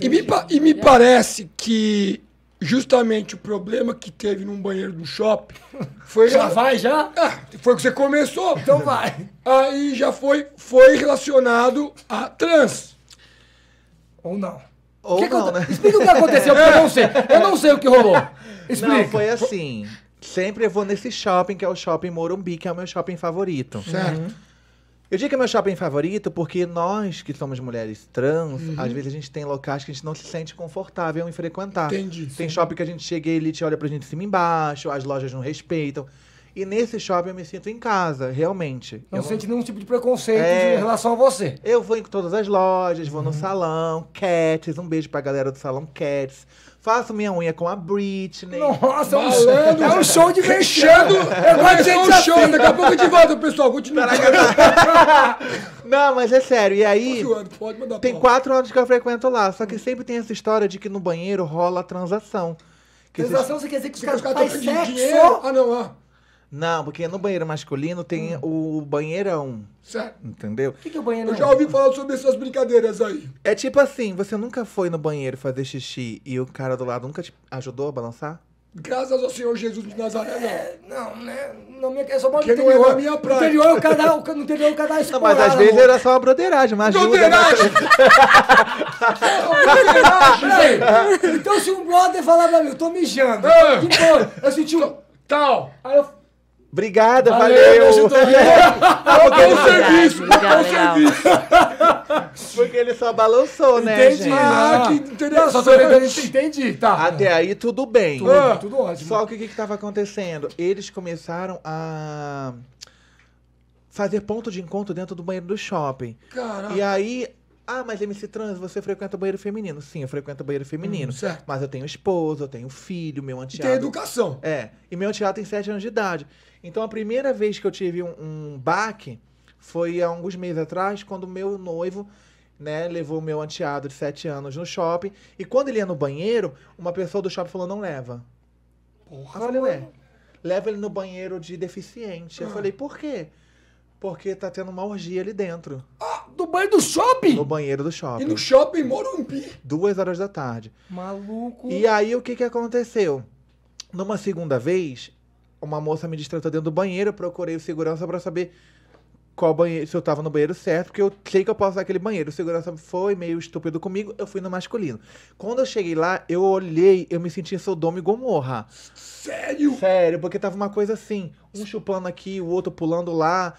E me, e me parece que justamente o problema que teve num banheiro do shopping foi. já vai, já? Ah, foi que você começou. Então vai. Aí já foi, foi relacionado a trans. Ou não. Ou que não, que... né? Explica o que aconteceu, porque eu não sei. Eu não sei o que rolou. Explica. Não, foi assim. Sempre eu vou nesse shopping, que é o shopping Morumbi, que é o meu shopping favorito. Certo. Uhum. Eu digo que é meu shopping favorito porque nós que somos mulheres trans, uhum. às vezes a gente tem locais que a gente não se sente confortável em frequentar. Entendi. Tem sim. shopping que a gente chega e ele te olha pra gente de cima e embaixo, as lojas não respeitam. E nesse shopping eu me sinto em casa, realmente. Não eu sente nenhum tipo de preconceito é... em relação a você. Eu vou em todas as lojas, vou uhum. no salão, Cats, um beijo pra galera do salão Cats. Faço minha unha com a Britney. Nossa, é malandro. É um show de mexendo. É gosto de gente um show. Assim. Daqui a pouco eu te volto, pessoal. Continua. Tá. Não, mas é sério. E aí, tem quatro anos que eu frequento lá. Só que sempre tem essa história de que no banheiro rola transação. Que transação, você quer dizer que os caras estão pedindo dinheiro? Ah, não, ah. Não, porque no banheiro masculino tem hum. o banheirão. Certo. Entendeu? O que, que é o banheirão? Eu já ouvi falar sobre essas brincadeiras aí. É tipo assim, você nunca foi no banheiro fazer xixi e o cara do lado nunca te ajudou a balançar? Graças ao Senhor Jesus de Nazaré, não. É, não, né? Não, minha, é só modo interior. Não é na minha praia. No interior eu canal, no interior eu cada escola, Mas às vezes era só uma broderagem, uma ajuda. Né? Broderagem! Né? então se um brother falar pra mim, eu tô mijando. É. Ah. bom. eu senti um... Tal. Aí eu Obrigada, valeu! valeu. Né, o é, serviço! o serviço! Porque ele só balançou, né, entendi, né, gente? Ah, ah que interessante! Entendi, tá. Até aí tudo bem. Tudo, ah, tudo ótimo. Só que o que estava acontecendo? Eles começaram a fazer ponto de encontro dentro do banheiro do shopping. Caraca. E aí ah, mas MC trans, você frequenta banheiro feminino. Sim, eu frequento banheiro feminino. Hum, certo. Mas eu tenho esposa, eu tenho filho, meu anteado... E tem educação. É. E meu anteado tem 7 anos de idade. Então, a primeira vez que eu tive um, um baque foi há alguns meses atrás, quando meu noivo... Né, levou meu anteado de 7 anos no shopping. E quando ele ia no banheiro, uma pessoa do shopping falou: não leva. Porra, eu falei, ué, leva ele no banheiro de deficiente. Ah. Eu falei, por quê? Porque tá tendo uma orgia ali dentro. Ah! Do banheiro do shopping? No banheiro do shopping. E no shopping Morumbi. Duas horas da tarde. Maluco. E aí o que que aconteceu? Numa segunda vez, uma moça me distratou dentro do banheiro, procurei o segurança para saber qual banheiro, se eu tava no banheiro certo, porque eu sei que eu posso usar aquele banheiro. O segurança foi meio estúpido comigo, eu fui no masculino. Quando eu cheguei lá, eu olhei, eu me senti Sodoma e Gomorra. Sério? Sério, porque tava uma coisa assim, um chupando aqui, o outro pulando lá.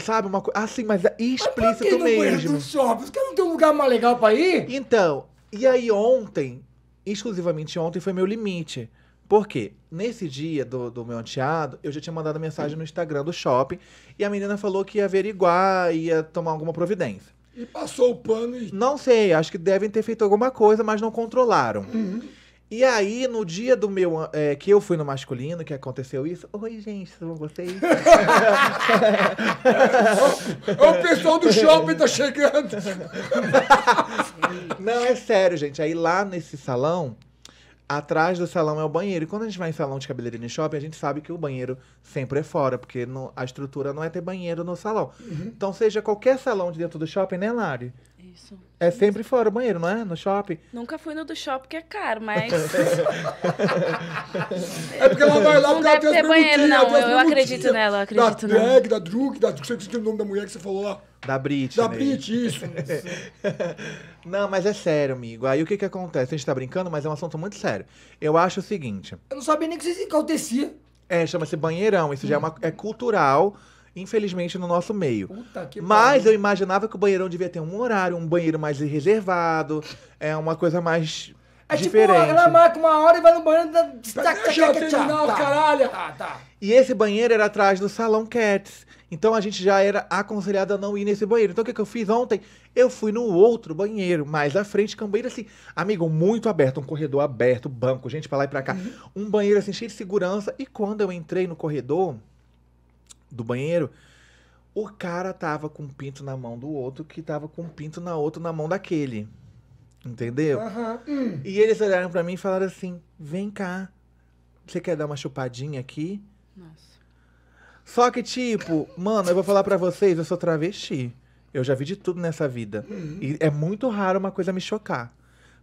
Sabe, uma coisa. Assim, mas é explícito mas mesmo. Não shopping? Você não tem um lugar mais legal pra ir? Então, e aí ontem, exclusivamente ontem, foi meu limite. Por quê? Nesse dia do, do meu anteado, eu já tinha mandado mensagem no Instagram do shopping e a menina falou que ia averiguar, ia tomar alguma providência. E passou o pano e. Não sei, acho que devem ter feito alguma coisa, mas não controlaram. Uhum. E aí, no dia do meu. É, que eu fui no masculino, que aconteceu isso. Oi, gente, tudo bom com vocês? É o pessoal do shopping tá chegando! Não, é sério, gente. Aí lá nesse salão, atrás do salão é o banheiro. E quando a gente vai em salão de cabeleireiro e shopping, a gente sabe que o banheiro sempre é fora, porque no, a estrutura não é ter banheiro no salão. Uhum. Então, seja qualquer salão de dentro do shopping, né, Lari? Isso. É sempre fora o banheiro, não é? No shopping? Nunca fui no do shopping, que é caro, mas. é porque ela vai lá porque ela tem as banheiro, não. Eu, eu acredito nela, eu acredito da Drag, da Druk, da Druk, você o nome da mulher que você falou lá. Da Brit. Da né? Brit, isso. não, mas é sério, amigo. Aí o que que acontece? A gente tá brincando, mas é um assunto muito sério. Eu acho o seguinte. Eu não sabia nem que isso acontecia. É, chama-se banheirão. Isso hum. já é, uma, é cultural infelizmente, no nosso meio. Puta, Mas eu imaginava que o banheirão devia ter um horário, um banheiro mais reservado, é uma coisa mais. É tipo, diferente. tipo, ela marca uma hora e vai no banheiro da. Deixa eu tá. caralho! Tá, tá. E esse banheiro era atrás do salão Cats. Então a gente já era aconselhado a não ir nesse banheiro. Então o que, que eu fiz ontem? Eu fui no outro banheiro, mais à frente, que é um banheiro assim, amigo, muito aberto, um corredor aberto, banco, gente pra lá e pra cá. Uhum. Um banheiro assim, cheio de segurança. E quando eu entrei no corredor, do banheiro, o cara tava com um pinto na mão do outro, que tava com um pinto na outra na mão daquele. Entendeu? Uhum. E eles olharam para mim e falaram assim: vem cá, você quer dar uma chupadinha aqui? Nossa. Só que, tipo, mano, eu vou falar para vocês, eu sou travesti. Eu já vi de tudo nessa vida. Uhum. E é muito raro uma coisa me chocar.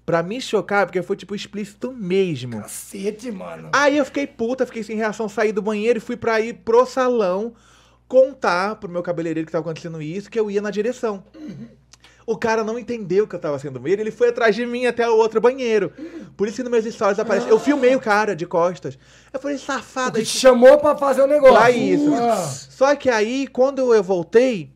Pra me chocar, porque foi, tipo, explícito mesmo. Cacete, mano. Aí eu fiquei puta, fiquei sem reação, saí do banheiro e fui pra ir pro salão contar pro meu cabeleireiro que tava acontecendo isso, que eu ia na direção. Uhum. O cara não entendeu que eu tava sendo ele, ele foi atrás de mim até o outro banheiro. Por isso que nos meus stories aparece. Ah. Eu filmei o cara de costas. Eu falei, safado. Ele te chamou pra fazer o um negócio. Pra isso. Ah. Só que aí, quando eu voltei,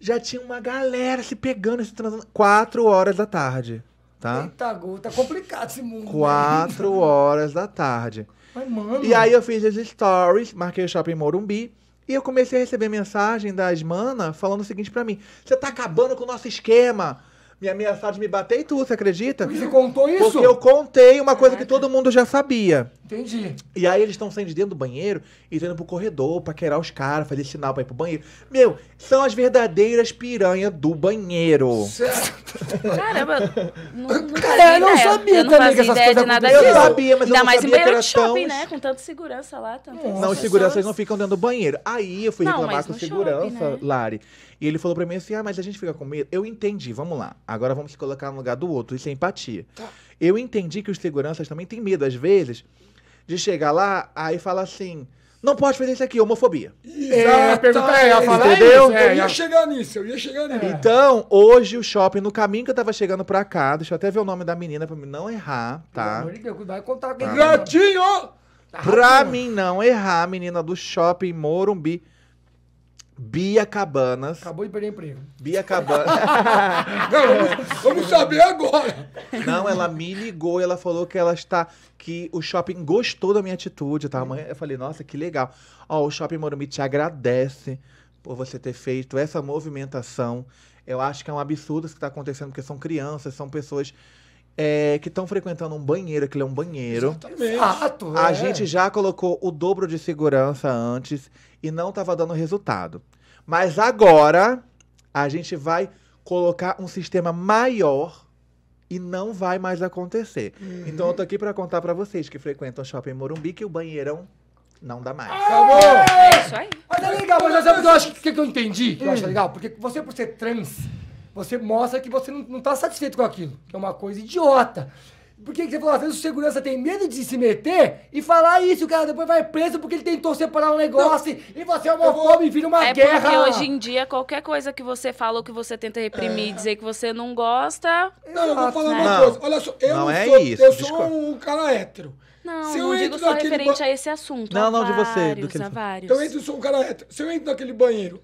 já tinha uma galera se pegando, se transando. Quatro horas da tarde tá? Eita, tá complicado esse mundo. Né? Quatro né? horas da tarde. Mas, mano. E aí eu fiz as stories, marquei o shopping Morumbi. E eu comecei a receber mensagem das mana falando o seguinte para mim: Você tá acabando com o nosso esquema. Me ameaçaram de me bater e tudo, você acredita? Você contou isso? Porque eu contei uma coisa que todo mundo já sabia. Entendi. E aí eles estão saindo de dentro do banheiro e estão indo pro corredor, paquerar os caras, fazer sinal pra ir pro banheiro. Meu, são as verdadeiras piranha do banheiro. Caramba, não, não Cara, eu não sabia eu não que essas coisas de nada aconteciam. Eu sabia, mas Ainda eu não mais sabia em banheiro de shopping, tão... né? Com tanta segurança lá também. Não, os seguranças não ficam dentro do banheiro. Aí eu fui não, reclamar com o segurança, shopping, né? Lari. E ele falou pra mim assim, ah, mas a gente fica com medo. Eu entendi, vamos lá. Agora vamos se colocar no lugar do outro. Isso é empatia. Tá. Eu entendi que os seguranças também têm medo. Às vezes de chegar lá, aí fala assim. Não pode fazer isso aqui, homofobia. É, a pergunta é, é. falar Entendeu? É, eu ia chegar nisso, eu ia chegar nisso. Então, hoje o shopping, no caminho que eu tava chegando pra cá, deixa eu até ver o nome da menina pra mim não errar, tá? Pelo vai contar tá. Gratinho! Pra mim não errar, menina do shopping Morumbi Bia Cabanas. Acabou de perder emprego. Bia Cabanas. Não, vamos saber agora. Não, ela me ligou e ela falou que ela está. que o shopping gostou da minha atitude. Tá? Amanhã eu falei, nossa, que legal. Ó, o shopping Morumbi te agradece por você ter feito essa movimentação. Eu acho que é um absurdo isso que está acontecendo, porque são crianças, são pessoas é, que estão frequentando um banheiro, que é um banheiro. Exatamente. Exato, a é. gente já colocou o dobro de segurança antes e não estava dando resultado. Mas agora a gente vai colocar um sistema maior e não vai mais acontecer. Uhum. Então eu tô aqui para contar para vocês que frequentam o shopping Morumbi que o banheirão não dá mais. Acabou! É isso aí. Mas é legal, mas eu acho que, que eu entendi, que eu acho hum. legal, porque você por ser trans você mostra que você não está satisfeito com aquilo, que é uma coisa idiota. Por que, você falou? Às vezes o segurança tem medo de se meter e falar isso, o cara depois vai preso porque ele tentou separar um negócio não. e você é fome e vira uma é guerra. É porque hoje em dia qualquer coisa que você fala ou que você tenta reprimir, é. dizer que você não gosta... Não, eu vou falar né? uma coisa. Olha só, eu não, não é sou, isso, eu sou um cara hétero. Não, se eu não digo só referente ba... a esse assunto. Não, não, de você. Do que ele... Eu entro, sou um cara hétero. Se eu entro naquele banheiro,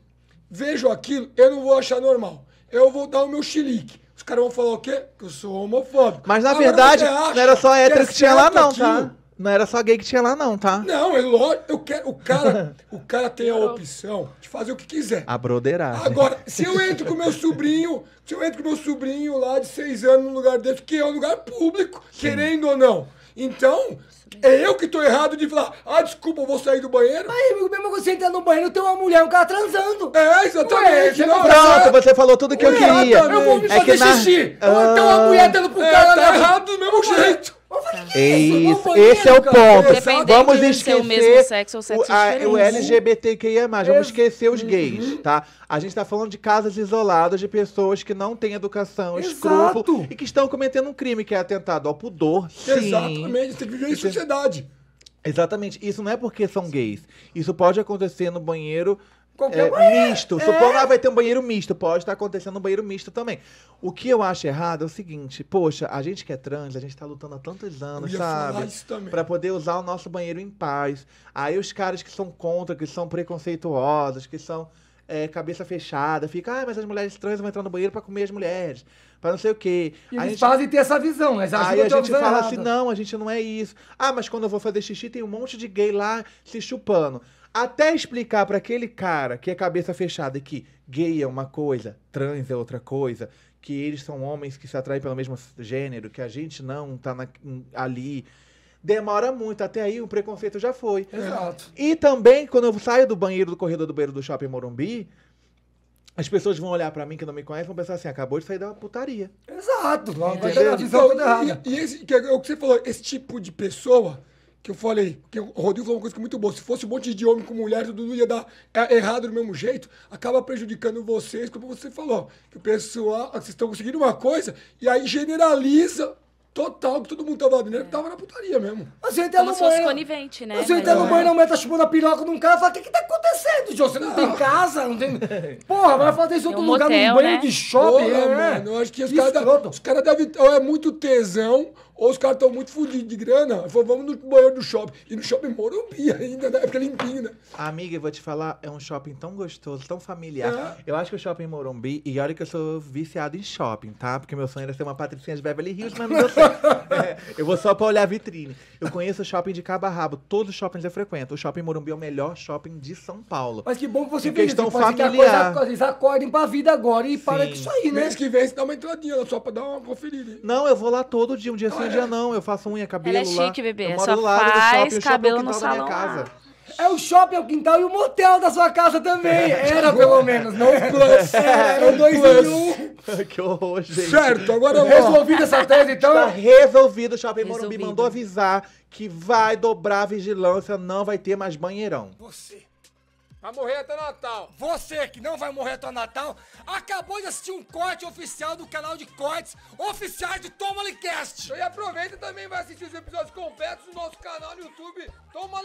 vejo aquilo, eu não vou achar normal eu vou dar o meu xilique. Os caras vão falar o quê? Que eu sou homofóbico. Mas na Agora, verdade, não era só hétero que, é que tinha lá, não, tá? aquilo? tá? Não era só gay que tinha lá, não, tá? Não, é lógico. Eu quero, o, cara, o cara tem a opção de fazer o que quiser. A broderagem. Agora, se eu entro com meu sobrinho, se eu entro com meu sobrinho lá de seis anos num lugar desse, que é um lugar público, Sim. querendo ou não. Então, é eu que tô errado de falar, ah, desculpa, eu vou sair do banheiro. Mas amigo, mesmo você entra no banheiro, tem uma mulher, um cara transando. É, exatamente. Ué, não, pronto, é... você falou tudo que eu queria. Eu vou me fazer é que xixi. Ah... Então a mulher dando pro é, cara. Tá errado do mesmo jeito. É, é isso. Esse é o ponto. Dependendo Vamos esquecer o mesmo sexo ou sexo o, a, o LGBTQIA+. Vamos esquecer os uhum. gays, tá? A gente tá falando de casas isoladas de pessoas que não têm educação, Exato. escrúpulo e que estão cometendo um crime que é atentado ao pudor. Sim. Exatamente. Tem que viver em sociedade. Exatamente. Isso não é porque são gays. Isso pode acontecer no banheiro Qualquer é, misto. É. Supondo ah, vai ter um banheiro misto. Pode estar tá acontecendo um banheiro misto também. O que eu acho errado é o seguinte: poxa, a gente que é trans, a gente tá lutando há tantos anos, sabe? Para poder usar o nosso banheiro em paz. Aí os caras que são contra, que são preconceituosos, que são é, cabeça fechada, fica, ah, mas as mulheres trans vão entrar no banheiro para comer as mulheres, para não sei o quê. E aí eles gente... fazem ter essa visão, mas aí a gente fala errada. assim, não, a gente não é isso. Ah, mas quando eu vou fazer xixi tem um monte de gay lá se chupando. Até explicar para aquele cara que é cabeça fechada e que gay é uma coisa, trans é outra coisa, que eles são homens que se atraem pelo mesmo gênero, que a gente não tá na, ali demora muito. Até aí o preconceito já foi. Exato. E também, quando eu saio do banheiro do corredor do banheiro do shopping Morumbi, as pessoas vão olhar para mim que não me conhecem e vão pensar assim: acabou de sair da putaria. Exato, não, vai a visão então, toda E, e esse, que é o que você falou, esse tipo de pessoa que eu falei, que o Rodrigo falou uma coisa é muito boa. Se fosse um monte de homem com mulher, tudo ia dar é, errado do mesmo jeito, acaba prejudicando vocês, como você falou. Que o pessoal, vocês estão conseguindo uma coisa e aí generaliza Total, que todo mundo tava dentro, é. tava na putaria mesmo. Você entra Como se fosse conivente, né? Você entra no banheiro, não meta chupando a piroca num cara e fala: O que que tá acontecendo, Jô? Você não tem ah. casa? Não tem. Porra, vai fazer isso em outro um lugar, motel, num né? de shopping. Porra, é. mano, eu acho que os caras cara devem. Ou é muito tesão, ou os caras estão muito fodidos de grana, vamos no banheiro do shopping. E no shopping Morumbi ainda, na né? época limpinho, né? Amiga, eu vou te falar, é um shopping tão gostoso, tão familiar. É. Eu acho que o shopping Morumbi, e olha que eu sou viciado em shopping, tá? Porque meu sonho era ser uma Patricinha de Beverly Hills, mas não deu certo. é, eu vou só pra olhar a vitrine. Eu conheço o shopping de cabo a rabo, todos os shoppings eu frequento. O shopping Morumbi é o melhor shopping de São Paulo. Mas que bom que você fez questão isso, familiar. Que a eles acordem pra vida agora e Sim. para com isso aí, né? Mês que vem você dá uma entradinha só pra dar uma conferida. Não, eu vou lá todo dia, um dia ah, dia não, eu faço unha, cabelo Ela é chique, bebê. Eu é moro Só do faz shopping, cabelo é o no quintal da minha salão casa. É o shopping, é o quintal e o motel da sua casa também. Era pelo menos, não o plus. Era o dois em um. que horror, gente. Certo, agora eu essa tese, então. Tá resolvido, o Shopping Morumbi Resolvido. mandou avisar que vai dobrar a vigilância, não vai ter mais banheirão. Você. Vai morrer até Natal. Você que não vai morrer até Natal, acabou de assistir um corte oficial do canal de cortes oficiais de Toma E aproveita também vai assistir os episódios completos do nosso canal no YouTube Toma